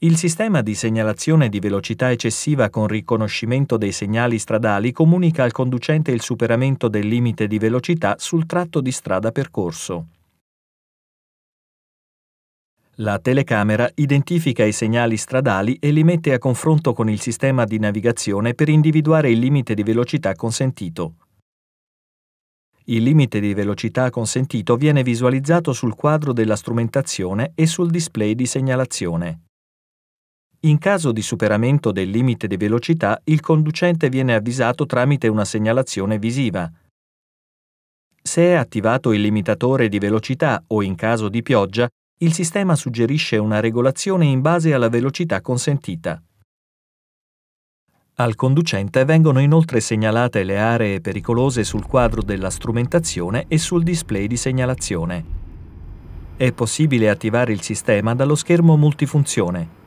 Il sistema di segnalazione di velocità eccessiva con riconoscimento dei segnali stradali comunica al conducente il superamento del limite di velocità sul tratto di strada percorso. La telecamera identifica i segnali stradali e li mette a confronto con il sistema di navigazione per individuare il limite di velocità consentito. Il limite di velocità consentito viene visualizzato sul quadro della strumentazione e sul display di segnalazione. In caso di superamento del limite di velocità, il conducente viene avvisato tramite una segnalazione visiva. Se è attivato il limitatore di velocità o in caso di pioggia, il sistema suggerisce una regolazione in base alla velocità consentita. Al conducente vengono inoltre segnalate le aree pericolose sul quadro della strumentazione e sul display di segnalazione. È possibile attivare il sistema dallo schermo multifunzione,